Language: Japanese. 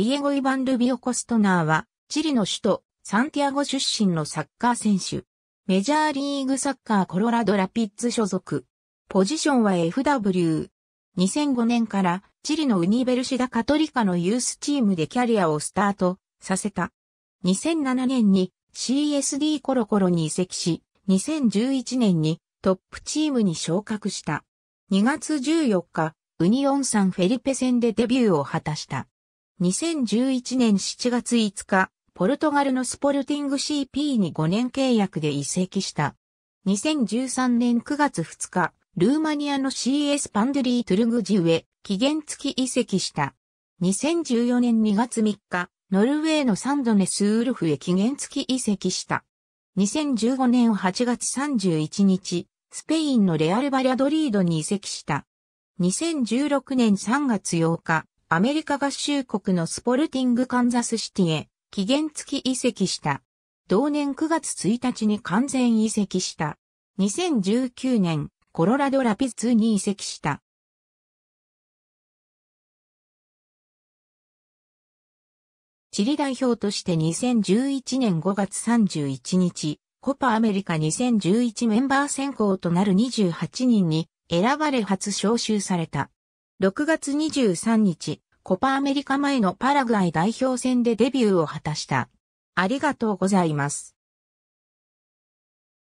ディエゴ・イバン・ルビオ・コストナーは、チリの首都、サンティアゴ出身のサッカー選手。メジャーリーグサッカーコロラドラピッツ所属。ポジションは FW。2005年からチリのウニベルシダ・カトリカのユースチームでキャリアをスタートさせた。2007年に CSD コロコロに移籍し、2011年にトップチームに昇格した。2月14日、ウニオンサンフェリペ戦でデビューを果たした。2011年7月5日、ポルトガルのスポルティング CP に5年契約で移籍した。2013年9月2日、ルーマニアの CS パンデリー・トゥルグジウへ期限付き移籍した。2014年2月3日、ノルウェーのサンドネス・ウルフへ期限付き移籍した。2015年8月31日、スペインのレアル・バリャドリードに移籍した。2016年3月8日、アメリカ合衆国のスポルティングカンザスシティへ期限付き移籍した。同年9月1日に完全移籍した。2019年、コロラドラピス2に移籍した。チリ代表として2011年5月31日、コパアメリカ2011メンバー選考となる28人に選ばれ初招集された。6月23日、コパアメリカ前のパラグアイ代表戦でデビューを果たした。ありがとうございます。